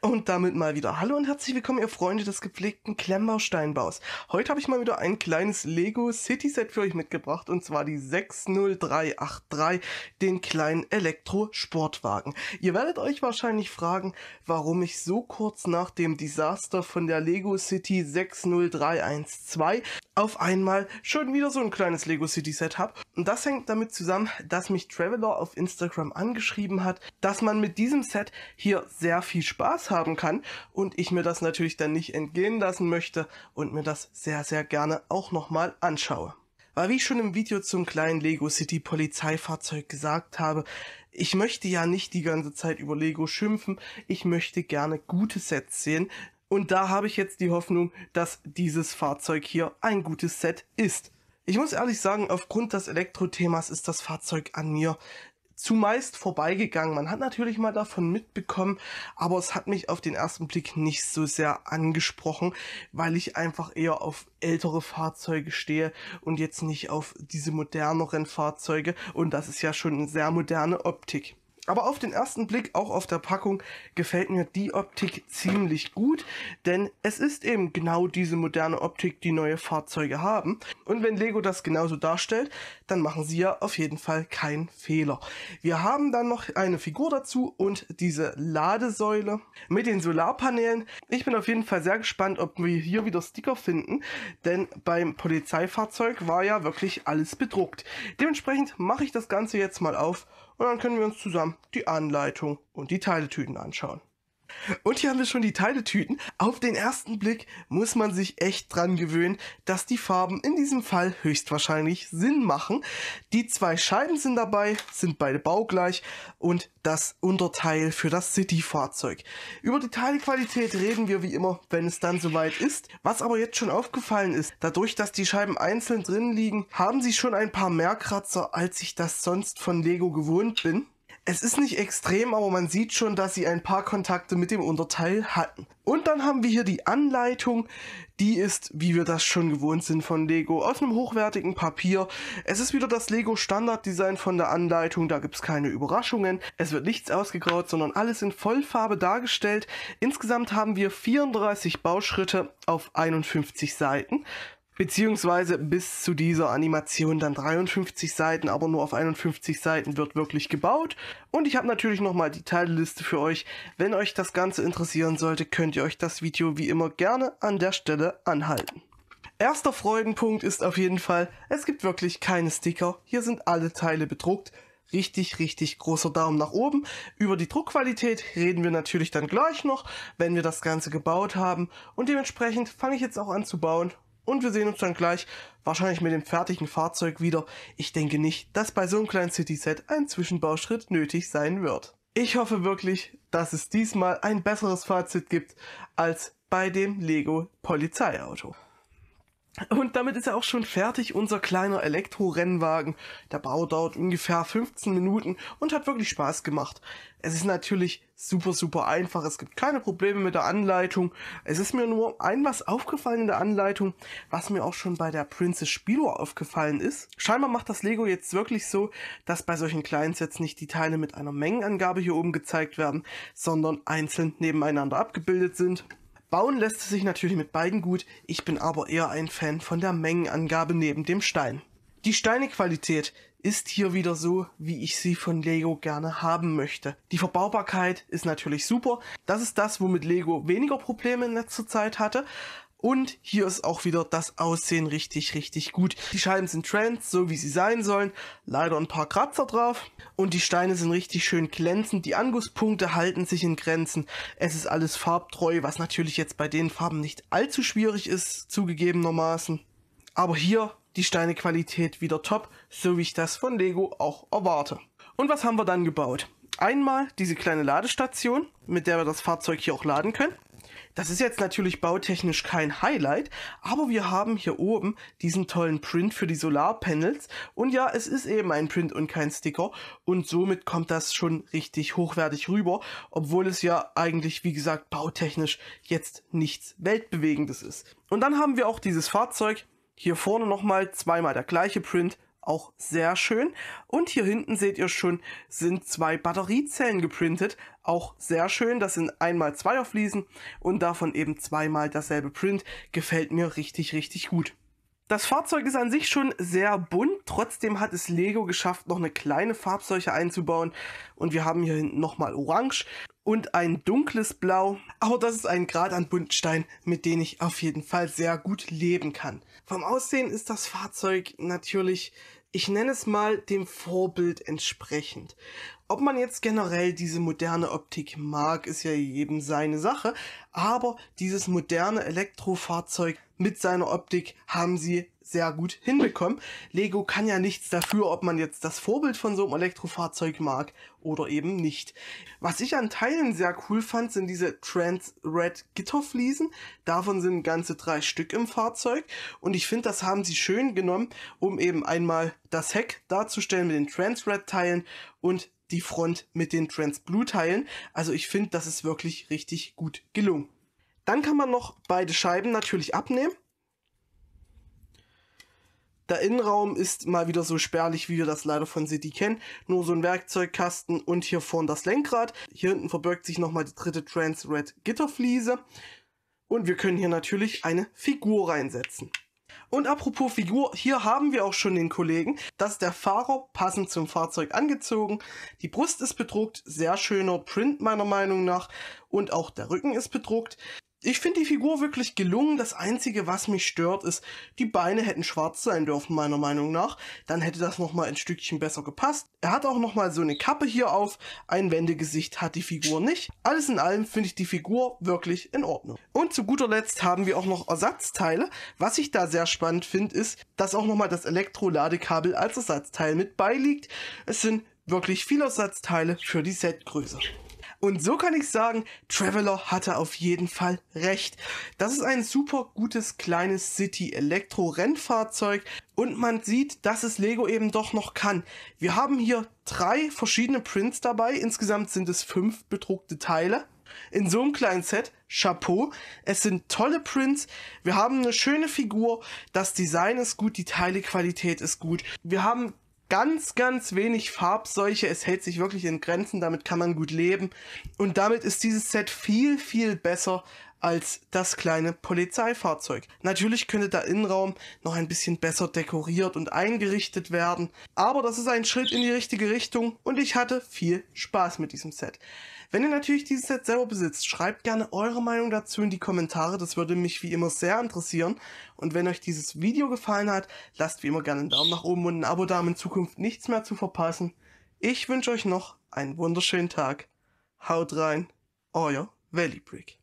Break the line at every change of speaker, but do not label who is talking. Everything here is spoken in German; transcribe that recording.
Und damit mal wieder Hallo und herzlich willkommen, ihr Freunde des gepflegten Klemmbausteinbaus. Heute habe ich mal wieder ein kleines Lego City Set für euch mitgebracht und zwar die 60383, den kleinen Elektro-Sportwagen. Ihr werdet euch wahrscheinlich fragen, warum ich so kurz nach dem Desaster von der Lego City 60312 auf einmal schon wieder so ein kleines Lego City Set habe. Und das hängt damit zusammen, dass mich Traveler auf Instagram angeschrieben hat, dass man mit diesem Set hier sehr viel Spaß haben kann und ich mir das natürlich dann nicht entgehen lassen möchte und mir das sehr, sehr gerne auch nochmal anschaue. Weil wie ich schon im Video zum kleinen Lego City Polizeifahrzeug gesagt habe, ich möchte ja nicht die ganze Zeit über Lego schimpfen, ich möchte gerne gute Sets sehen, und da habe ich jetzt die Hoffnung, dass dieses Fahrzeug hier ein gutes Set ist. Ich muss ehrlich sagen, aufgrund des Elektrothemas ist das Fahrzeug an mir zumeist vorbeigegangen. Man hat natürlich mal davon mitbekommen, aber es hat mich auf den ersten Blick nicht so sehr angesprochen, weil ich einfach eher auf ältere Fahrzeuge stehe und jetzt nicht auf diese moderneren Fahrzeuge. Und das ist ja schon eine sehr moderne Optik. Aber auf den ersten Blick, auch auf der Packung, gefällt mir die Optik ziemlich gut, denn es ist eben genau diese moderne Optik, die neue Fahrzeuge haben. Und wenn Lego das genauso darstellt, dann machen sie ja auf jeden Fall keinen Fehler. Wir haben dann noch eine Figur dazu und diese Ladesäule mit den Solarpanelen. Ich bin auf jeden Fall sehr gespannt, ob wir hier wieder Sticker finden, denn beim Polizeifahrzeug war ja wirklich alles bedruckt. Dementsprechend mache ich das Ganze jetzt mal auf und dann können wir uns zusammen die Anleitung und die Teiletüten anschauen. Und hier haben wir schon die Teiletüten. Auf den ersten Blick muss man sich echt dran gewöhnen, dass die Farben in diesem Fall höchstwahrscheinlich Sinn machen. Die zwei Scheiben sind dabei, sind beide baugleich und das Unterteil für das City-Fahrzeug. Über die Teilequalität reden wir wie immer, wenn es dann soweit ist. Was aber jetzt schon aufgefallen ist, dadurch, dass die Scheiben einzeln drin liegen, haben sie schon ein paar mehr Kratzer, als ich das sonst von Lego gewohnt bin. Es ist nicht extrem, aber man sieht schon, dass sie ein paar Kontakte mit dem Unterteil hatten. Und dann haben wir hier die Anleitung. Die ist, wie wir das schon gewohnt sind von Lego, aus einem hochwertigen Papier. Es ist wieder das Lego Standard Design von der Anleitung. Da gibt es keine Überraschungen. Es wird nichts ausgegraut, sondern alles in Vollfarbe dargestellt. Insgesamt haben wir 34 Bauschritte auf 51 Seiten. Beziehungsweise bis zu dieser Animation dann 53 Seiten, aber nur auf 51 Seiten wird wirklich gebaut. Und ich habe natürlich nochmal die Teilliste für euch. Wenn euch das Ganze interessieren sollte, könnt ihr euch das Video wie immer gerne an der Stelle anhalten. Erster Freudenpunkt ist auf jeden Fall, es gibt wirklich keine Sticker. Hier sind alle Teile bedruckt richtig, richtig großer Daumen nach oben. Über die Druckqualität reden wir natürlich dann gleich noch, wenn wir das Ganze gebaut haben. Und dementsprechend fange ich jetzt auch an zu bauen und wir sehen uns dann gleich wahrscheinlich mit dem fertigen Fahrzeug wieder. Ich denke nicht, dass bei so einem kleinen City-Set ein Zwischenbauschritt nötig sein wird. Ich hoffe wirklich, dass es diesmal ein besseres Fazit gibt als bei dem Lego Polizeiauto. Und damit ist er auch schon fertig, unser kleiner Elektrorennwagen. Der Bau dauert ungefähr 15 Minuten und hat wirklich Spaß gemacht. Es ist natürlich super, super einfach. Es gibt keine Probleme mit der Anleitung. Es ist mir nur ein was aufgefallen in der Anleitung, was mir auch schon bei der Princess Spiro aufgefallen ist. Scheinbar macht das Lego jetzt wirklich so, dass bei solchen kleinen Sets nicht die Teile mit einer Mengenangabe hier oben gezeigt werden, sondern einzeln nebeneinander abgebildet sind. Bauen lässt es sich natürlich mit beiden gut, ich bin aber eher ein Fan von der Mengenangabe neben dem Stein. Die Steinequalität ist hier wieder so, wie ich sie von Lego gerne haben möchte. Die Verbaubarkeit ist natürlich super. Das ist das, womit Lego weniger Probleme in letzter Zeit hatte. Und hier ist auch wieder das Aussehen richtig, richtig gut. Die Scheiben sind trans, so wie sie sein sollen. Leider ein paar Kratzer drauf. Und die Steine sind richtig schön glänzend. Die Angusspunkte halten sich in Grenzen. Es ist alles farbtreu, was natürlich jetzt bei den Farben nicht allzu schwierig ist, zugegebenermaßen. Aber hier die Steinequalität wieder top, so wie ich das von Lego auch erwarte. Und was haben wir dann gebaut? Einmal diese kleine Ladestation, mit der wir das Fahrzeug hier auch laden können. Das ist jetzt natürlich bautechnisch kein Highlight, aber wir haben hier oben diesen tollen Print für die Solarpanels und ja, es ist eben ein Print und kein Sticker und somit kommt das schon richtig hochwertig rüber, obwohl es ja eigentlich, wie gesagt, bautechnisch jetzt nichts Weltbewegendes ist. Und dann haben wir auch dieses Fahrzeug, hier vorne nochmal zweimal der gleiche Print, auch sehr schön. Und hier hinten seht ihr schon, sind zwei Batteriezellen geprintet, auch sehr schön. Das sind einmal zwei auf Fliesen und davon eben zweimal dasselbe Print. Gefällt mir richtig, richtig gut. Das Fahrzeug ist an sich schon sehr bunt, trotzdem hat es Lego geschafft, noch eine kleine Farbseuche einzubauen. Und wir haben hier hinten nochmal Orange und ein dunkles Blau. Aber das ist ein Grad an Buntstein, mit dem ich auf jeden Fall sehr gut leben kann. Vom Aussehen ist das Fahrzeug natürlich, ich nenne es mal, dem Vorbild entsprechend. Ob man jetzt generell diese moderne Optik mag, ist ja jedem seine Sache, aber dieses moderne Elektrofahrzeug mit seiner Optik haben sie sehr gut hinbekommen. Lego kann ja nichts dafür, ob man jetzt das Vorbild von so einem Elektrofahrzeug mag oder eben nicht. Was ich an Teilen sehr cool fand, sind diese Trans Red Gitterfliesen. Davon sind ganze drei Stück im Fahrzeug und ich finde, das haben sie schön genommen, um eben einmal das Heck darzustellen mit den Trans Red Teilen und die Front mit den Trans Blue Teilen. Also ich finde, das ist wirklich richtig gut gelungen. Dann kann man noch beide Scheiben natürlich abnehmen der Innenraum ist mal wieder so spärlich, wie wir das leider von City kennen. Nur so ein Werkzeugkasten und hier vorne das Lenkrad. Hier hinten verbirgt sich nochmal die dritte Trans Red Gitterfliese. Und wir können hier natürlich eine Figur reinsetzen. Und apropos Figur, hier haben wir auch schon den Kollegen. Das ist der Fahrer, passend zum Fahrzeug angezogen. Die Brust ist bedruckt, sehr schöner Print meiner Meinung nach. Und auch der Rücken ist bedruckt. Ich finde die Figur wirklich gelungen. Das Einzige, was mich stört, ist, die Beine hätten schwarz sein dürfen, meiner Meinung nach. Dann hätte das nochmal ein Stückchen besser gepasst. Er hat auch nochmal so eine Kappe hier auf. Ein Wendegesicht hat die Figur nicht. Alles in allem finde ich die Figur wirklich in Ordnung. Und zu guter Letzt haben wir auch noch Ersatzteile. Was ich da sehr spannend finde, ist, dass auch nochmal das Elektroladekabel als Ersatzteil mit beiliegt. Es sind wirklich viele Ersatzteile für die Setgröße. Und so kann ich sagen, Traveler hatte auf jeden Fall recht. Das ist ein super gutes kleines City-Elektro-Rennfahrzeug und man sieht, dass es Lego eben doch noch kann. Wir haben hier drei verschiedene Prints dabei, insgesamt sind es fünf bedruckte Teile in so einem kleinen Set. Chapeau. Es sind tolle Prints. Wir haben eine schöne Figur. Das Design ist gut. Die Teilequalität ist gut. Wir haben ganz, ganz wenig Farbseuche. Es hält sich wirklich in Grenzen, damit kann man gut leben. Und damit ist dieses Set viel, viel besser als das kleine Polizeifahrzeug. Natürlich könnte der Innenraum noch ein bisschen besser dekoriert und eingerichtet werden, aber das ist ein Schritt in die richtige Richtung und ich hatte viel Spaß mit diesem Set. Wenn ihr natürlich dieses Set selber besitzt, schreibt gerne eure Meinung dazu in die Kommentare, das würde mich wie immer sehr interessieren. Und wenn euch dieses Video gefallen hat, lasst wie immer gerne einen Daumen nach oben und ein Abo da, um in Zukunft nichts mehr zu verpassen. Ich wünsche euch noch einen wunderschönen Tag. Haut rein, euer Valley Brick.